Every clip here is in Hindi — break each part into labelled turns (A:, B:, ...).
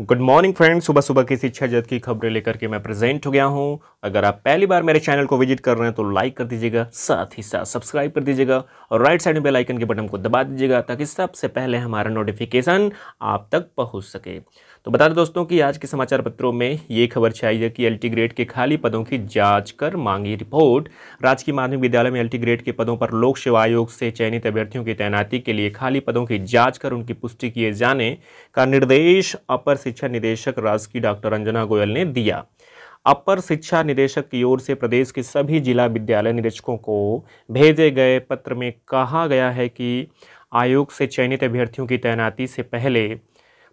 A: गुड मॉर्निंग फ्रेंड्स सुबह सुबह की शिक्षा जगत की खबरें लेकर के मैं प्रेजेंट हो गया हूं अगर आप पहली बार मेरे चैनल को विजिट कर रहे हैं तो लाइक कर दीजिएगा साथ ही साथ सब्सक्राइब कर दीजिएगा और राइट साइड में बेल आइकन के बटन को दबा दीजिएगा ताकि सबसे पहले हमारा नोटिफिकेशन आप तक पहुंच सके तो बता दें दोस्तों कि आज के समाचार पत्रों में ये खबर छाई है कि एल ग्रेड के खाली पदों की जांच कर मांगी रिपोर्ट राजकीय माध्यमिक विद्यालय में एल ग्रेड के पदों पर लोक सेवा आयोग से चयनित अभ्यर्थियों की तैनाती के लिए खाली पदों की जाँच कर उनकी पुष्टि किए जाने का निर्देश अपर शिक्षा निदेशक राजकीय डॉक्टर अंजना गोयल ने दिया अपर शिक्षा निदेशक की ओर से प्रदेश के सभी जिला विद्यालय निरीक्षकों को भेजे गए पत्र में कहा गया है कि आयोग से चयनित अभ्यर्थियों की तैनाती से पहले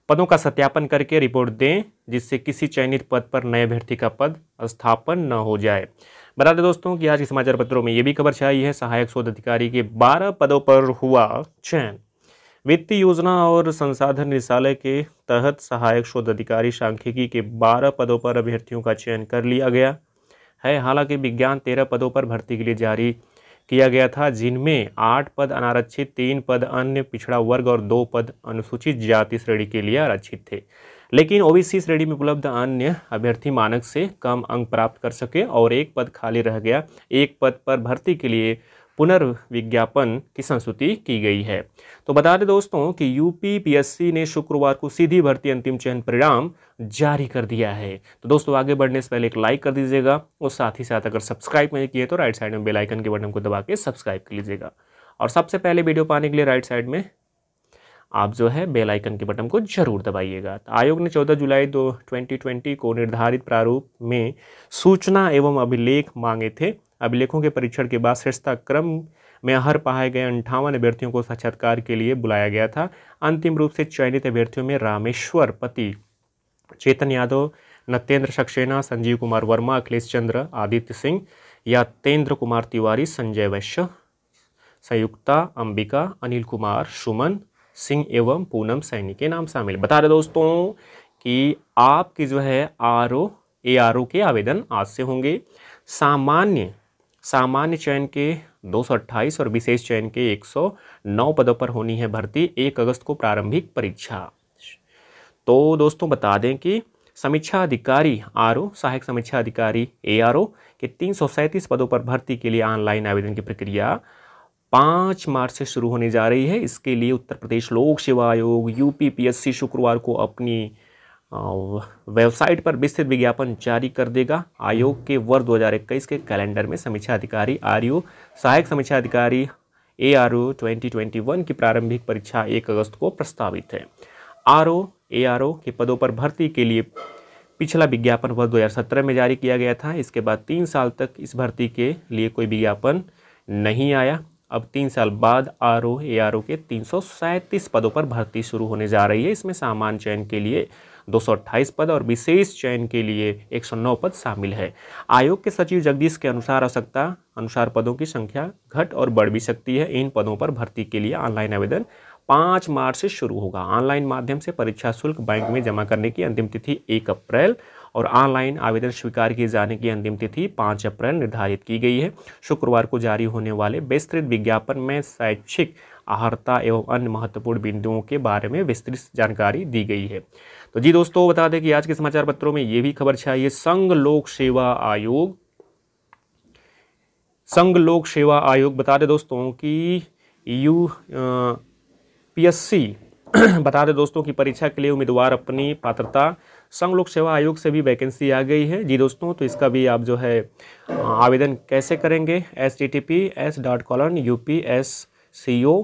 A: पदों का सत्यापन करके रिपोर्ट दें जिससे किसी चयनित पद पर नए अभ्यर्थी का पद स्थापन न हो जाए बता दें दोस्तों कि आज के समाचार पत्रों में ये भी खबर छाई है सहायक शोध अधिकारी के 12 पदों पर हुआ चयन वित्तीय योजना और संसाधन निदेशालय के तहत सहायक शोध अधिकारी सांख्यिकी के 12 पदों पर अभ्यर्थियों का चयन कर लिया गया है हालांकि विज्ञान तेरह पदों पर भर्ती के लिए जारी किया गया था जिनमें आठ पद अनारक्षित तीन पद अन्य पिछड़ा वर्ग और दो पद अनुसूचित जाति श्रेणी के लिए आरक्षित थे लेकिन ओबीसी श्रेणी में उपलब्ध अन्य अभ्यर्थी मानक से कम अंक प्राप्त कर सके और एक पद खाली रह गया एक पद पर भर्ती के लिए पुनर्विज्ञापन की संस्तुति की गई है तो बता दें दोस्तों कि यूपी पीएससी ने शुक्रवार को सीधी भर्ती अंतिम चयन परिणाम जारी कर दिया है तो दोस्तों आगे बढ़ने से पहले एक लाइक कर दीजिएगा और साथ ही साथ अगर सब्सक्राइब नहीं किए तो राइट साइड में बेल आइकन के बटन को दबा के सब्सक्राइब कर लीजिएगा और सबसे पहले वीडियो पाने के लिए राइट साइड में आप जो है बेल आइकन के बटन को जरूर दबाइएगा तो आयोग ने 14 जुलाई दो 2020 को निर्धारित प्रारूप में सूचना एवं अभिलेख मांगे थे अभिलेखों के परीक्षण के बाद श्रेष्ठता क्रम में हर पाए गए अंठावन अभ्यर्थियों को साक्षात्कार के लिए बुलाया गया था अंतिम रूप से चयनित अभ्यर्थियों में रामेश्वर पति चेतन यादव नतेंद्र सक्सेना संजीव कुमार वर्मा अखिलेश चंद्र आदित्य सिंह यातेंद्र कुमार तिवारी संजय वैश्य संयुक्ता अंबिका अनिल कुमार सुमन सिंह एवं पूनम सैनी के नाम शामिल बता रहे दोस्तों कि आपकी जो है आर ओ आर ओ के आवेदन आज से होंगे सामान्य सामान्य चयन के 228 और विशेष चयन के 109 पदों पर होनी है भर्ती एक अगस्त को प्रारंभिक परीक्षा तो दोस्तों बता दें कि समीक्षा अधिकारी आर सहायक समीक्षा अधिकारी ए आर के तीन पदों पर भर्ती के लिए ऑनलाइन आवेदन की प्रक्रिया पाँच मार्च से शुरू होने जा रही है इसके लिए उत्तर प्रदेश लोक सेवा आयोग यूपीपीएससी शुक्रवार को अपनी वेबसाइट पर विस्तृत विज्ञापन जारी कर देगा आयोग के वर्ष 2021 के कैलेंडर में समीक्षा अधिकारी आर सहायक समीक्षा अधिकारी ए आर ओ ट्वेंटी की प्रारंभिक परीक्षा एक अगस्त को प्रस्तावित है R O A R O के पदों पर भर्ती के लिए पिछला विज्ञापन वर्ष 2017 में जारी किया गया था इसके बाद तीन साल तक इस भर्ती के लिए कोई विज्ञापन नहीं आया अब तीन साल बाद R O A R O के तीन पदों पर भर्ती शुरू होने जा रही है इसमें सामान चयन के लिए 228 पद और विशेष चयन के लिए 109 पद शामिल है आयोग के सचिव जगदीश के अनुसार आवश्यकता अनुसार पदों की संख्या घट और बढ़ भी सकती है इन पदों पर भर्ती के लिए ऑनलाइन आवेदन पाँच मार्च से शुरू होगा ऑनलाइन माध्यम से परीक्षा शुल्क बैंक में जमा करने की अंतिम तिथि एक अप्रैल और ऑनलाइन आवेदन स्वीकार किए जाने की अंतिम तिथि पाँच अप्रैल निर्धारित की गई है शुक्रवार को जारी होने वाले विस्तृत विज्ञापन में शैक्षिक आहरता एवं अन्य महत्वपूर्ण बिंदुओं के बारे में विस्तृत जानकारी दी गई है तो जी दोस्तों बता दें कि आज के समाचार पत्रों में ये भी खबर छाई संघ लोक सेवा आयोग संघ लोक सेवा आयोग बता दें दोस्तों कि यू पीएससी बता दें दोस्तों कि परीक्षा के लिए उम्मीदवार अपनी पात्रता संघ लोक सेवा आयोग से भी वैकेंसी आ गई है जी दोस्तों तो इसका भी आप जो है आवेदन कैसे करेंगे S T T P S dot colon U P S C O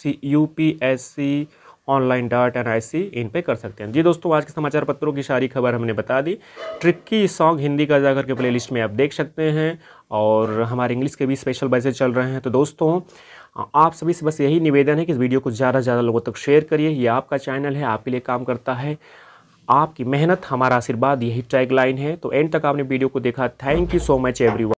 A: C U P S C online dot N I C in पर कर सकते हैं जी दोस्तों आज के समाचार पत्रों की सारी खबर हमने बता दी ट्रिक्की सॉन्ग हिंदी का जाकर के प्ले लिस्ट में आप देख सकते हैं और हमारे इंग्लिश के भी स्पेशल बैसेज चल रहे हैं तो दोस्तों आप सभी से बस यही निवेदन है कि इस वीडियो को ज़्यादा से ज़्यादा लोगों तक शेयर करिए ये आपका चैनल है आपके लिए काम करता है आपकी मेहनत हमारा आशीर्वाद यही टैग लाइन है तो एंड तक आपने वीडियो को देखा thank you so much every